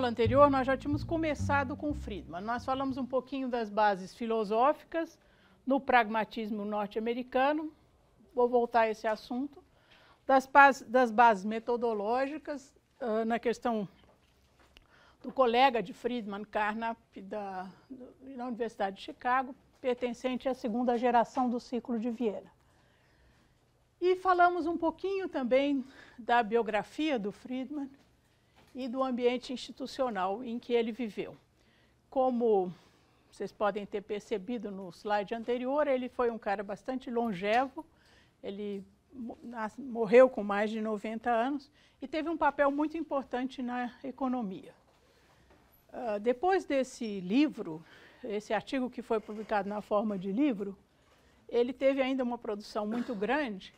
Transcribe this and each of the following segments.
aula anterior, nós já tínhamos começado com Friedman. Nós falamos um pouquinho das bases filosóficas no pragmatismo norte-americano. Vou voltar a esse assunto. Das, das bases metodológicas, uh, na questão do colega de Friedman, Carnap, da, da Universidade de Chicago, pertencente à segunda geração do ciclo de Viena. E falamos um pouquinho também da biografia do Friedman e do ambiente institucional em que ele viveu. Como vocês podem ter percebido no slide anterior, ele foi um cara bastante longevo, ele morreu com mais de 90 anos e teve um papel muito importante na economia. Uh, depois desse livro, esse artigo que foi publicado na forma de livro, ele teve ainda uma produção muito grande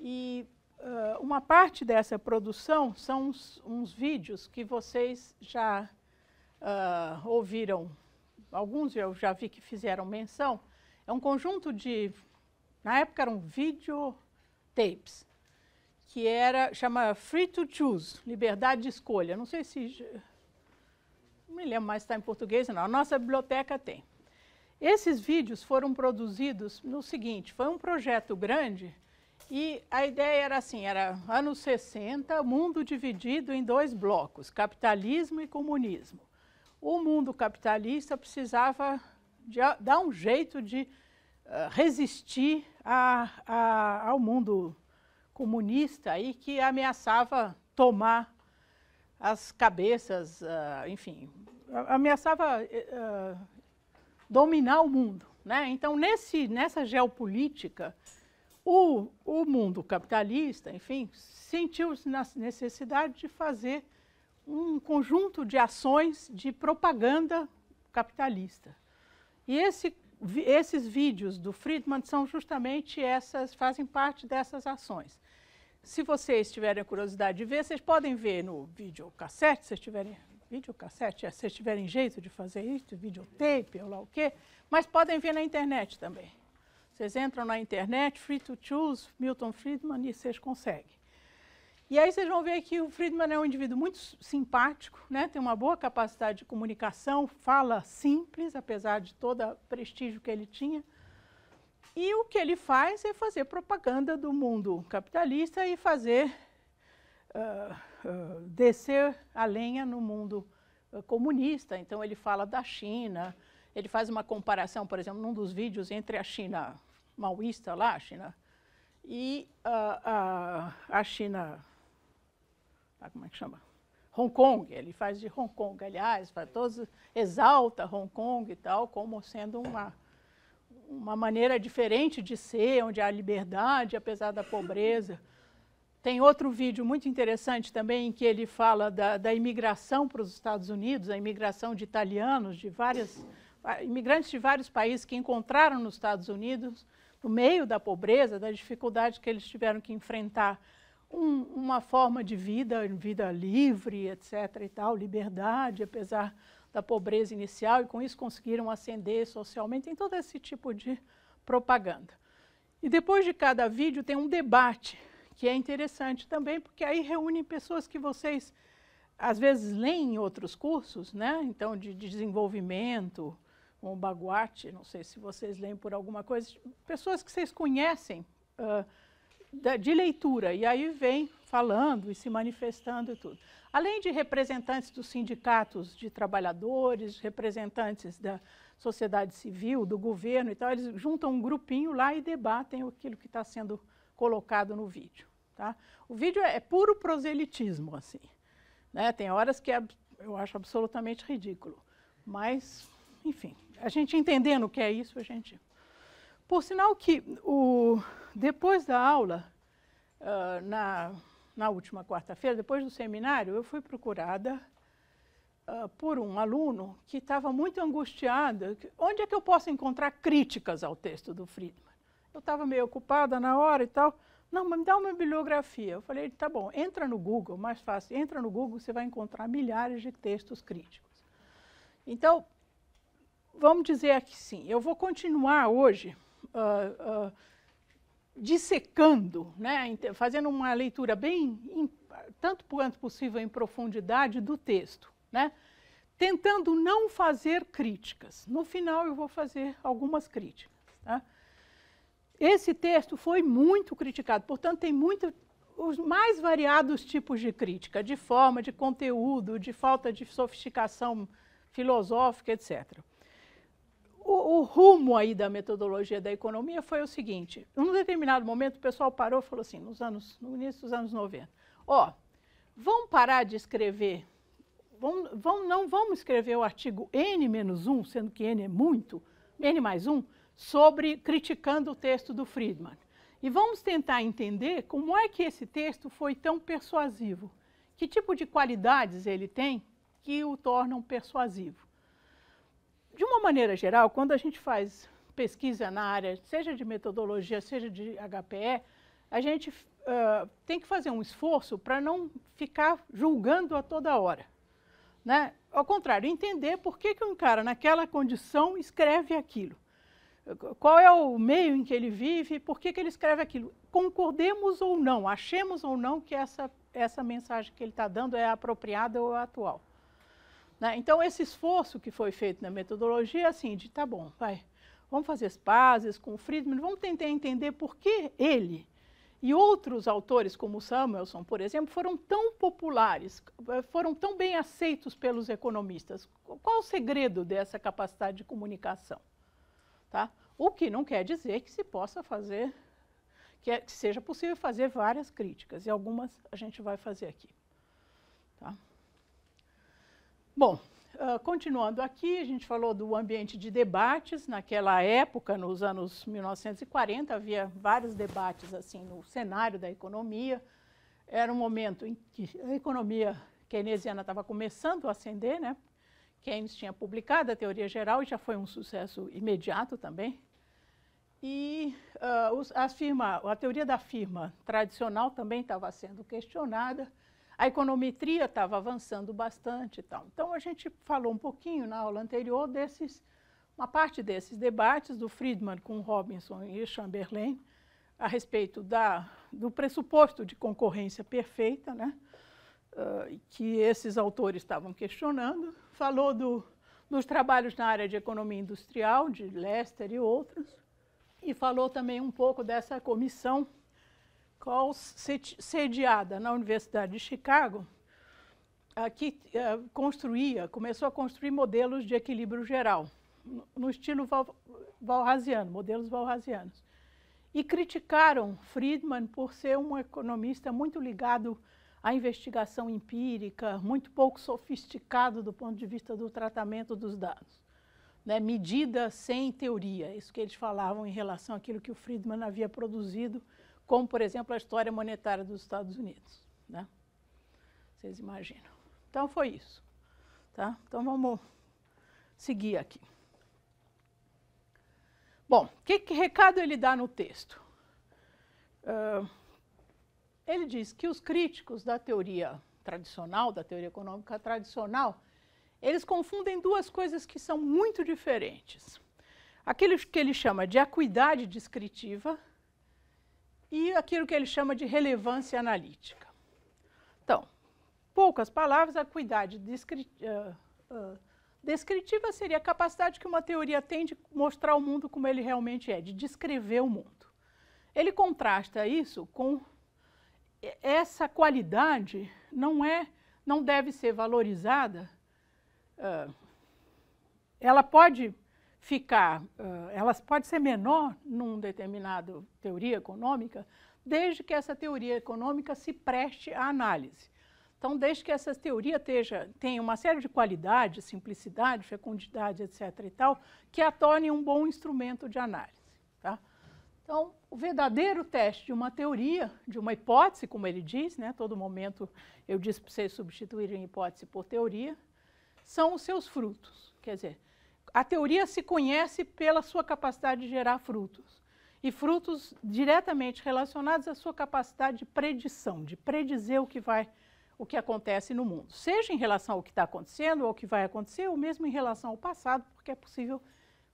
e Uh, uma parte dessa produção são uns, uns vídeos que vocês já uh, ouviram, alguns eu já vi que fizeram menção. É um conjunto de, na época eram videotapes, que era, chama Free to Choose, Liberdade de Escolha. Não sei se, não me lembro mais se está em português não, a nossa biblioteca tem. Esses vídeos foram produzidos no seguinte, foi um projeto grande, e a ideia era assim, era anos 60, mundo dividido em dois blocos, capitalismo e comunismo. O mundo capitalista precisava de, dar um jeito de uh, resistir a, a, ao mundo comunista aí que ameaçava tomar as cabeças, uh, enfim, ameaçava uh, dominar o mundo. Né? Então, nesse, nessa geopolítica o, o mundo capitalista, enfim, sentiu -se na necessidade de fazer um conjunto de ações de propaganda capitalista. E esse, esses vídeos do Friedman são justamente essas, fazem parte dessas ações. Se vocês tiverem curiosidade de ver, vocês podem ver no videocassete, se tiverem videocassete, é, se vocês tiverem jeito de fazer isso, videotape ou lá o quê, mas podem ver na internet também. Vocês entram na internet, free to choose, Milton Friedman, e vocês conseguem. E aí vocês vão ver que o Friedman é um indivíduo muito simpático, né? tem uma boa capacidade de comunicação, fala simples, apesar de todo o prestígio que ele tinha. E o que ele faz é fazer propaganda do mundo capitalista e fazer uh, uh, descer a lenha no mundo uh, comunista. Então ele fala da China, ele faz uma comparação, por exemplo, num dos vídeos entre a China maoísta lá, a China, e uh, uh, a China, ah, como é que chama? Hong Kong, ele faz de Hong Kong, aliás, para todos, exalta Hong Kong e tal, como sendo uma, uma maneira diferente de ser, onde há liberdade, apesar da pobreza. Tem outro vídeo muito interessante também em que ele fala da, da imigração para os Estados Unidos, a imigração de italianos, de várias imigrantes de vários países que encontraram nos Estados Unidos no meio da pobreza, da dificuldade que eles tiveram que enfrentar, um, uma forma de vida, vida livre, etc. e tal, liberdade, apesar da pobreza inicial, e com isso conseguiram ascender socialmente, em todo esse tipo de propaganda. E depois de cada vídeo tem um debate, que é interessante também, porque aí reúne pessoas que vocês às vezes leem em outros cursos, né? então de, de desenvolvimento, um baguate, não sei se vocês leem por alguma coisa, pessoas que vocês conhecem uh, da, de leitura, e aí vem falando e se manifestando e tudo. Além de representantes dos sindicatos de trabalhadores, representantes da sociedade civil, do governo e tal, eles juntam um grupinho lá e debatem aquilo que está sendo colocado no vídeo. Tá? O vídeo é, é puro proselitismo, assim. Né? Tem horas que é, eu acho absolutamente ridículo, mas, enfim, a gente entendendo o que é isso, a gente. Por sinal que o, depois da aula, uh, na, na última quarta-feira, depois do seminário, eu fui procurada uh, por um aluno que estava muito angustiado. Onde é que eu posso encontrar críticas ao texto do Friedman? Eu estava meio ocupada na hora e tal. Não, mas me dá uma bibliografia. Eu falei, tá bom, entra no Google, mais fácil. Entra no Google, você vai encontrar milhares de textos críticos. Então, vamos dizer aqui sim, eu vou continuar hoje uh, uh, dissecando, né, fazendo uma leitura bem, em, tanto quanto possível, em profundidade do texto, né, tentando não fazer críticas. No final, eu vou fazer algumas críticas. Tá? Esse texto foi muito criticado, portanto, tem muito os mais variados tipos de crítica, de forma, de conteúdo, de falta de sofisticação filosófica, etc o, o, rumo aí da metodologia da economia foi o seguinte: em um determinado momento o pessoal parou e falou assim, nos anos, no início dos anos 90, ó, vão parar de escrever, vão, não vamos escrever o artigo N-1, sendo que N é muito, N mais 1, sobre criticando o texto do Friedman. E vamos tentar entender como é que esse texto foi tão persuasivo, que tipo de qualidades ele tem que o tornam persuasivo. De uma maneira geral, quando a gente faz pesquisa na área, seja de metodologia, seja de HPE, a gente uh, tem que fazer um esforço para não ficar julgando a toda hora. Né? Ao contrário, entender por que, que um cara naquela condição escreve aquilo. Qual é o meio em que ele vive, por que, que ele escreve aquilo. Concordemos ou não, achemos ou não que essa, essa mensagem que ele está dando é apropriada ou atual. Né? Então, esse esforço que foi feito na metodologia, assim, de tá bom, vai, vamos fazer as pazes com o Friedman, vamos tentar entender por que ele e outros autores, como Samuelson, por exemplo, foram tão populares, foram tão bem aceitos pelos economistas. Qual o segredo dessa capacidade de comunicação? Tá? O que não quer dizer que se possa fazer, que, é, que seja possível fazer várias críticas, e algumas a gente vai fazer aqui. Bom, uh, continuando aqui, a gente falou do ambiente de debates. Naquela época, nos anos 1940, havia vários debates assim no cenário da economia. Era um momento em que a economia keynesiana estava começando a ascender, né? Keynes tinha publicado a teoria geral e já foi um sucesso imediato também. E uh, os, a, firma, a teoria da firma tradicional também estava sendo questionada. A econometria estava avançando bastante e tal. Então, a gente falou um pouquinho na aula anterior desses, uma parte desses debates do Friedman com Robinson e Chamberlain a respeito da, do pressuposto de concorrência perfeita, né? Uh, que esses autores estavam questionando. Falou do, dos trabalhos na área de economia industrial, de Lester e outros, e falou também um pouco dessa comissão sediada na Universidade de Chicago, que eh, construía, começou a construir modelos de equilíbrio geral, no estilo valrasiano, modelos valrasianos. E criticaram Friedman por ser um economista muito ligado à investigação empírica, muito pouco sofisticado do ponto de vista do tratamento dos dados. Né, medida sem teoria, isso que eles falavam em relação àquilo que o Friedman havia produzido como, por exemplo, a história monetária dos Estados Unidos. Né? Vocês imaginam. Então, foi isso. Tá? Então, vamos seguir aqui. Bom, que, que recado ele dá no texto? Uh, ele diz que os críticos da teoria tradicional, da teoria econômica tradicional, eles confundem duas coisas que são muito diferentes. Aquilo que ele chama de acuidade descritiva e aquilo que ele chama de relevância analítica. Então, poucas palavras, a cuidade descritiva, uh, eh, uh, eh, descritiva seria a capacidade que uma teoria tem de mostrar o mundo como ele realmente é, de descrever o mundo. Ele contrasta isso com eh, essa qualidade não é, não deve ser valorizada. Uh, ela pode ficar, uh, elas pode ser menor num determinado teoria econômica, desde que essa teoria econômica se preste à análise. Então, desde que essa teoria esteja, tenha uma série de qualidades, simplicidade, fecundidade, etc. e tal, que a torne um bom instrumento de análise. Tá? Então, o verdadeiro teste de uma teoria, de uma hipótese, como ele diz, né? todo momento eu disse para vocês substituírem hipótese por teoria, são os seus frutos. Quer dizer, a teoria se conhece pela sua capacidade de gerar frutos. E frutos diretamente relacionados à sua capacidade de predição, de predizer o que vai o que acontece no mundo, seja em relação ao que está acontecendo, ou ao que vai acontecer, ou mesmo em relação ao passado, porque é possível,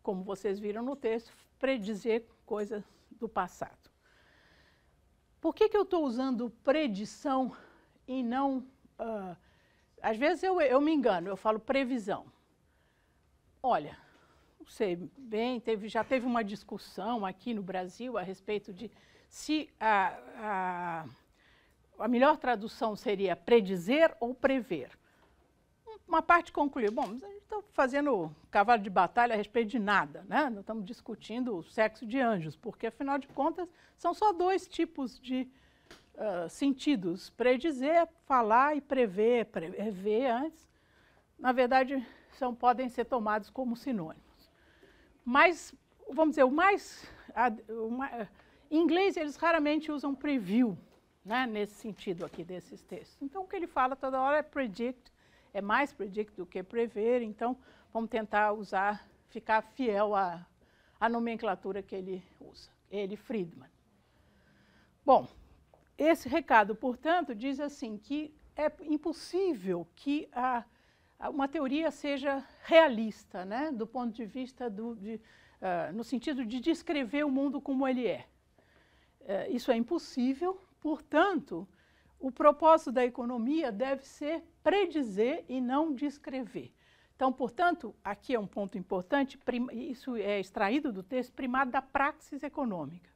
como vocês viram no texto, predizer coisas do passado. Por que, que eu estou usando predição e não. Uh, às vezes eu, eu me engano, eu falo previsão. Olha, não sei bem, teve, já teve uma discussão aqui no Brasil a respeito de se a, a, a melhor tradução seria predizer ou prever. Uma parte concluiu, bom, mas a gente está fazendo cavalo de batalha a respeito de nada, né? Não estamos discutindo o sexo de anjos, porque afinal de contas são só dois tipos de uh, sentidos: predizer, falar e prever, prever antes. Na verdade, são, podem ser tomados como sinônimos. Mas, vamos dizer, o mais. A, uma, em inglês, eles raramente usam preview, né, nesse sentido aqui desses textos. Então, o que ele fala toda hora é predict, é mais predict do que prever, então vamos tentar usar, ficar fiel à, à nomenclatura que ele usa, ele, Friedman. Bom, esse recado, portanto, diz assim que é impossível que a uma teoria seja realista, né, do ponto de vista do, de, uh, no sentido de descrever o mundo como ele é. Uh, isso é impossível, portanto, o propósito da economia deve ser predizer e não descrever. Então, portanto, aqui é um ponto importante, isso é extraído do texto primado da praxis econômica.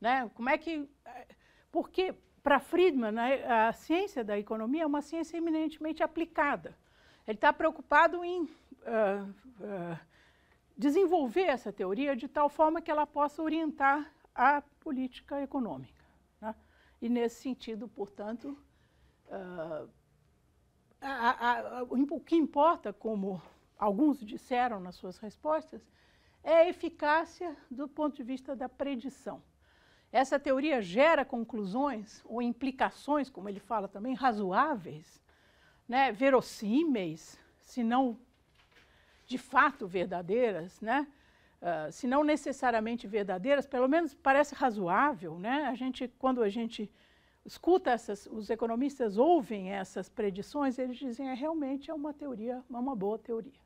Né? Como é que. É, porque, para Friedman, né, a ciência da economia é uma ciência eminentemente aplicada. Ele está preocupado em uh, uh, desenvolver essa teoria de tal forma que ela possa orientar a política econômica. Né? E, nesse sentido, portanto, uh, a, a, a, o que importa, como alguns disseram nas suas respostas, é a eficácia do ponto de vista da predição. Essa teoria gera conclusões ou implicações, como ele fala também, razoáveis né, verossímeis, se não de fato verdadeiras, né? Uh, se não necessariamente verdadeiras, pelo menos parece razoável, né? A gente, quando a gente escuta essas, os economistas ouvem essas predições, eles dizem é realmente é uma teoria, é uma boa teoria,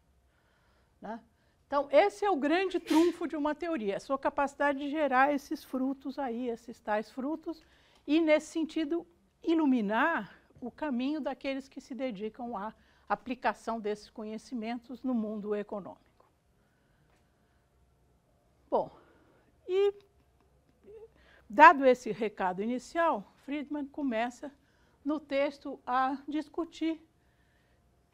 né? Então esse é o grande trunfo de uma teoria, é a sua capacidade de gerar esses frutos aí, esses tais frutos, e nesse sentido iluminar o caminho daqueles que se dedicam à aplicação desses conhecimentos no mundo econômico. Bom, e dado esse recado inicial, Friedman começa no texto a discutir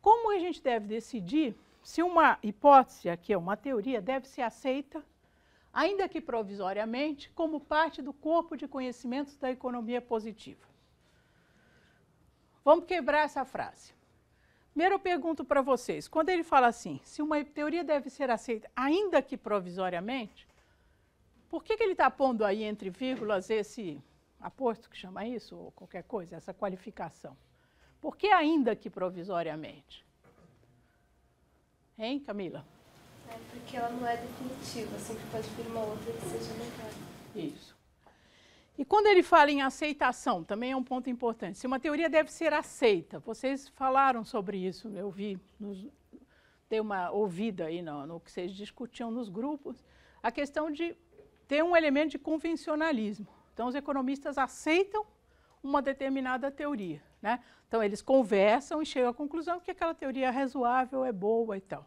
como a gente deve decidir se uma hipótese, que é uma teoria, deve ser aceita, ainda que provisoriamente, como parte do corpo de conhecimentos da economia positiva. Vamos quebrar essa frase. Primeiro eu pergunto para vocês, quando ele fala assim, se uma teoria deve ser aceita, ainda que provisoriamente, por que, que ele está pondo aí entre vírgulas esse aposto que chama isso, ou qualquer coisa, essa qualificação? Por que ainda que provisoriamente? Hein, Camila? É porque ela não é definitiva, sempre pode vir uma outra que seja melhor. Isso. E quando ele fala em aceitação, também é um ponto importante. Se uma teoria deve ser aceita, vocês falaram sobre isso, eu vi, nos, dei uma ouvida aí no, no que vocês discutiam nos grupos, a questão de ter um elemento de convencionalismo. Então, os economistas aceitam uma determinada teoria. Né? Então, eles conversam e chegam à conclusão que aquela teoria é razoável, é boa e tal.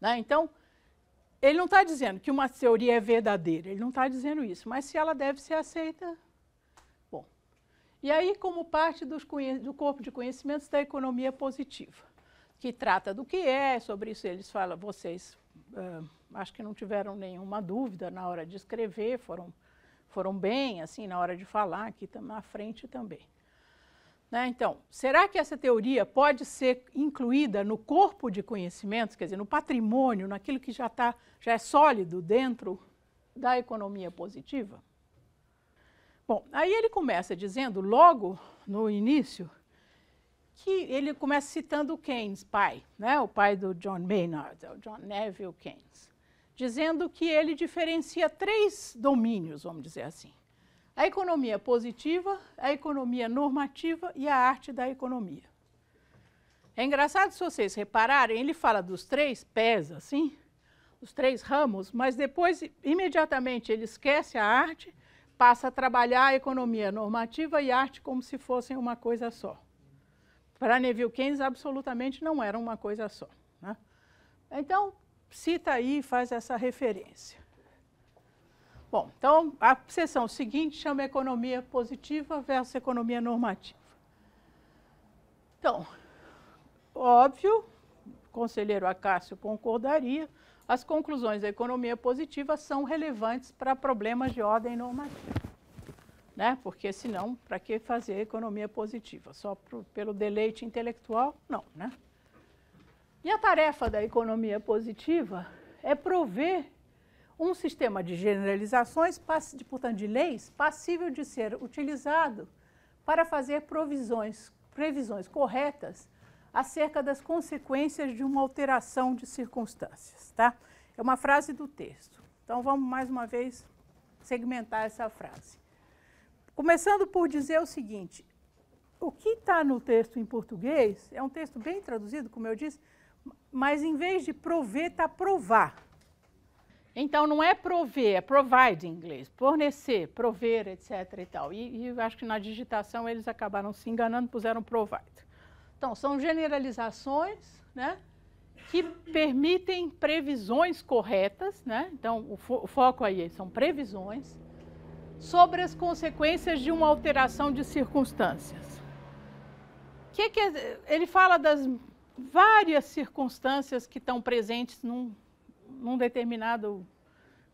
Né? Então, ele não está dizendo que uma teoria é verdadeira, ele não está dizendo isso, mas se ela deve ser aceita, bom. E aí, como parte do corpo de conhecimentos da economia positiva, que trata do que é, sobre isso eles falam, vocês uh, acho que não tiveram nenhuma dúvida na hora de escrever, foram, foram bem, assim, na hora de falar, aqui na frente também. Né? Então, será que essa teoria pode ser incluída no corpo de conhecimentos, quer dizer, no patrimônio, naquilo que já, tá, já é sólido dentro da economia positiva? Bom, aí ele começa dizendo, logo no início, que ele começa citando o Keynes, pai, né? o pai do John Maynard, é o John Neville Keynes, dizendo que ele diferencia três domínios, vamos dizer assim a economia positiva, a economia normativa e a arte da economia. É engraçado se vocês repararem, ele fala dos três pés, assim, os três ramos, mas depois, imediatamente, ele esquece a arte, passa a trabalhar a economia normativa e arte como se fossem uma coisa só. Para Neville Keynes, absolutamente não era uma coisa só. Né? Então, cita aí e faz essa referência. Bom, então a sessão seguinte chama economia positiva versus economia normativa. Então, óbvio, o conselheiro Acácio concordaria, as conclusões da economia positiva são relevantes para problemas de ordem normativa. Né? Porque senão, para que fazer economia positiva? Só pro, pelo deleite intelectual? Não, né? E a tarefa da economia positiva é prover um sistema de generalizações, portanto, de leis, passível de ser utilizado para fazer provisões, previsões corretas acerca das consequências de uma alteração de circunstâncias. Tá? É uma frase do texto. Então, vamos mais uma vez segmentar essa frase. Começando por dizer o seguinte: o que está no texto em português é um texto bem traduzido, como eu disse, mas em vez de prover, está provar. Então, não é prover, é provide em inglês, fornecer, prover, etc. e tal. E, e acho que na digitação eles acabaram se enganando, puseram provide. Então, são generalizações né, que permitem previsões corretas, né? então o, fo o foco aí são previsões, sobre as consequências de uma alteração de circunstâncias. Que que é, ele fala das várias circunstâncias que estão presentes num num determinado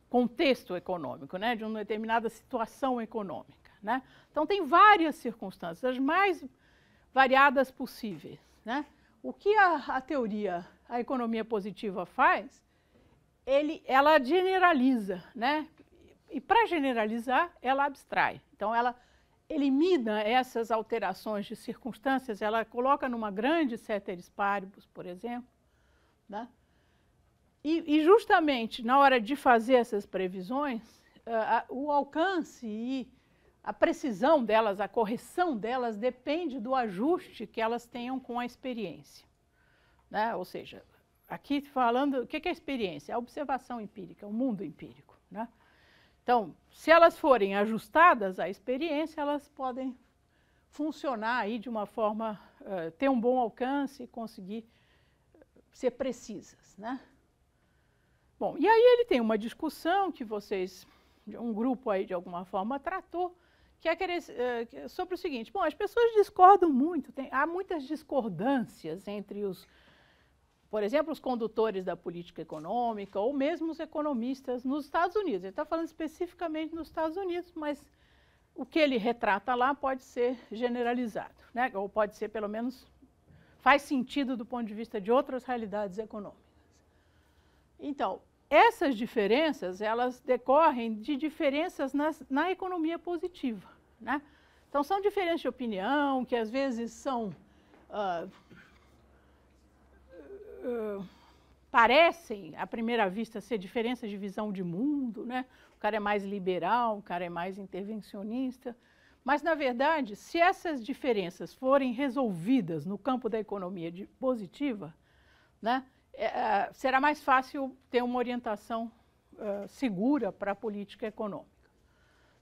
contexto econômico, né, de uma determinada situação econômica. Né? Então, tem várias circunstâncias, as mais variadas possíveis. Né? O que a, a teoria, a economia positiva faz, ele, ela generaliza, né? e para generalizar, ela abstrai. Então, ela elimina essas alterações de circunstâncias, ela coloca numa grande ceteris paribus, por exemplo, né? E, e, justamente na hora de fazer essas previsões, eh, a, o alcance e a precisão delas, a correção delas, depende do ajuste que elas tenham com a experiência. Né? Ou seja, aqui falando, o que é experiência? É a observação empírica, o mundo empírico. Né? Então, se elas forem ajustadas à experiência, elas podem funcionar aí de uma forma, uh, ter um bom alcance e conseguir eh, ser precisas. Né? Bom, e aí ele tem uma discussão que vocês, um grupo aí de alguma forma tratou, que é querer, eh, é sobre o seguinte: bom, as pessoas discordam muito, tem, há muitas discordâncias entre os, por exemplo, os condutores da política econômica ou mesmo os economistas nos Estados Unidos. Ele está falando especificamente nos Estados Unidos, mas o que ele retrata lá pode ser generalizado, né? ou pode ser, pelo menos, faz sentido do ponto de vista de outras realidades econômicas. Então, essas diferenças, elas decorrem de diferenças nas, na economia positiva. Né? Então, são diferenças de opinião, que às vezes são... Uh, uh, parecem, à primeira vista, ser diferenças de visão de mundo, né? O cara é mais liberal, o cara é mais intervencionista. Mas, na verdade, se essas diferenças forem resolvidas no campo da economia positiva, né, é, é, será mais fácil ter uma orientação é, segura para a política econômica.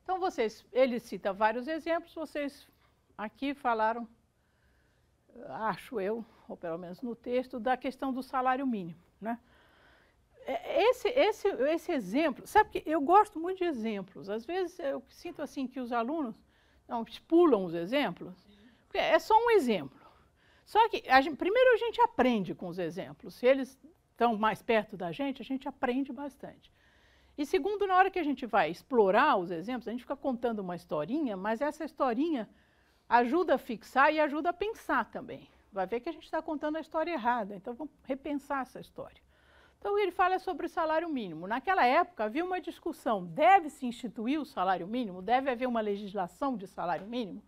Então, vocês, ele cita vários exemplos, vocês aqui falaram, acho eu, ou pelo menos no texto, da questão do salário mínimo. Né? É, esse, esse, esse exemplo, sabe que eu gosto muito de exemplos. Às vezes eu sinto assim que os alunos não, pulam os exemplos, porque é só um exemplo. Só que, a gente, primeiro, a gente aprende com os exemplos. Se eles estão mais perto da gente, a gente aprende bastante. E segundo, na hora que a gente vai explorar os exemplos, a gente fica contando uma historinha, mas essa historinha ajuda a fixar e ajuda a pensar também. Vai ver que a gente está contando a história errada, então vamos repensar essa história. Então ele fala sobre o salário mínimo. Naquela época havia uma discussão: deve se instituir o salário mínimo? Deve haver uma legislação de salário mínimo?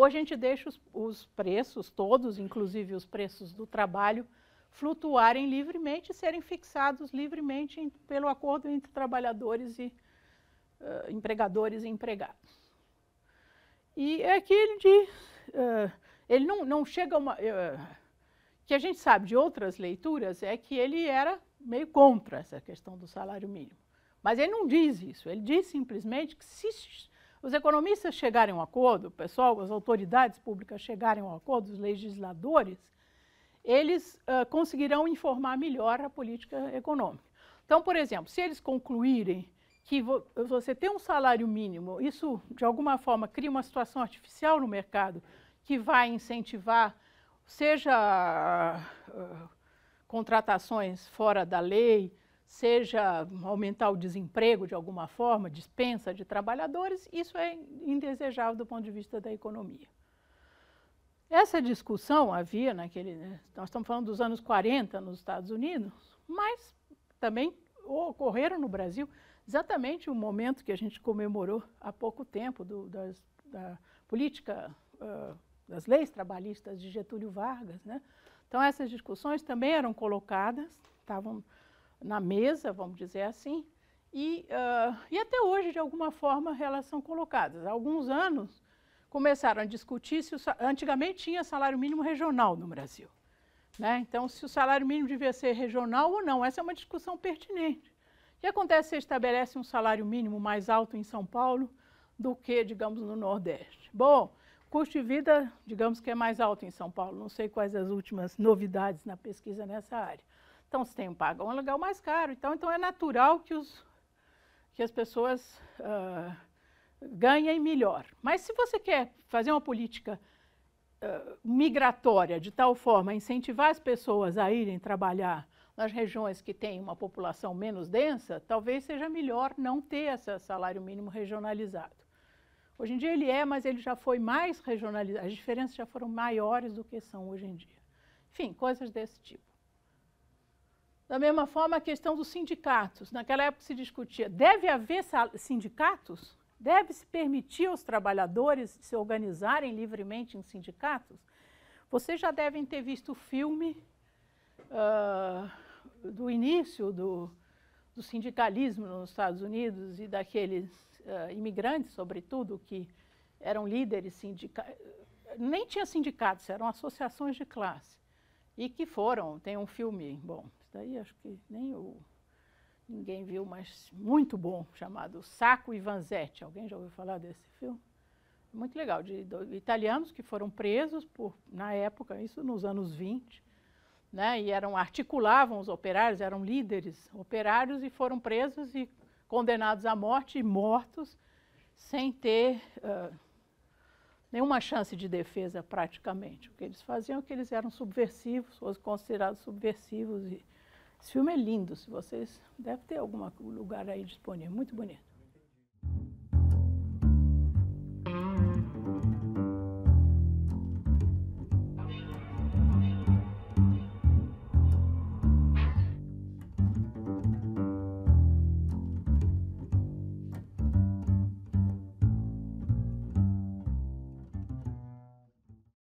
Hoje a gente deixa os, os preços todos, inclusive os preços do trabalho, flutuarem livremente, serem fixados livremente em, pelo acordo entre trabalhadores e uh, empregadores e empregados. E é que ele uh, ele não, não chega a uma... Uh, que a gente sabe de outras leituras é que ele era meio contra essa questão do salário mínimo. Mas ele não diz isso, ele diz simplesmente que se os economistas chegarem a um acordo, pessoal, as autoridades públicas chegarem a um acordo, os legisladores, eles uh, conseguirão informar melhor a política econômica. Então, por exemplo, se eles concluírem que vo você tem um salário mínimo, isso de alguma forma cria uma situação artificial no mercado que vai incentivar, seja uh, contratações fora da lei, seja aumentar o desemprego de alguma forma, dispensa de trabalhadores, isso é indesejável do ponto de vista da economia. Essa discussão havia naquele, né, nós estamos falando dos anos 40 nos Estados Unidos, mas também ocorreram no Brasil exatamente o momento que a gente comemorou há pouco tempo do, das, da política, uh, das leis trabalhistas de Getúlio Vargas. Né? Então, essas discussões também eram colocadas, estavam na mesa, vamos dizer assim, e, uh, e até hoje, de alguma forma, elas são colocadas. Há alguns anos começaram a discutir se o, antigamente tinha salário mínimo regional no Brasil. Né? Então, se o salário mínimo devia ser regional ou não, essa é uma discussão pertinente. O que acontece se estabelece um salário mínimo mais alto em São Paulo do que, digamos, no Nordeste? Bom, custo de vida, digamos que é mais alto em São Paulo, não sei quais as últimas novidades na pesquisa nessa área. Então, se tem um pago é um aluguel mais caro. Então, então é natural que, os, que as pessoas uh, ganhem melhor. Mas se você quer fazer uma política uh, migratória de tal forma a incentivar as pessoas a irem trabalhar nas regiões que têm uma população menos densa, talvez seja melhor não ter esse salário mínimo regionalizado. Hoje em dia ele é, mas ele já foi mais regionalizado, as diferenças já foram maiores do que são hoje em dia. Enfim, coisas desse tipo. Da mesma forma, a questão dos sindicatos. Naquela época se discutia: deve haver sindicatos? Deve-se permitir aos trabalhadores se organizarem livremente em sindicatos? Vocês já devem ter visto o filme uh, do início do, do, sindicalismo nos Estados Unidos e daqueles uh, imigrantes, sobretudo, que eram líderes sindicais. Nem tinha sindicatos, eram associações de classe. E que foram, tem um filme, bom, isso daí acho que nem o, ninguém viu, mas muito bom, chamado Saco e Vanzetti. Alguém já ouviu falar desse filme? Muito legal, de, de italianos que foram presos por, na época, isso nos anos 20, né, e eram articulavam os operários, eram líderes operários e foram presos e condenados à morte e mortos sem ter uh, nenhuma chance de defesa praticamente. O que eles faziam é que eles eram subversivos, fossem considerados subversivos e esse filme é lindo, se vocês. Deve ter algum lugar aí disponível, muito bonito.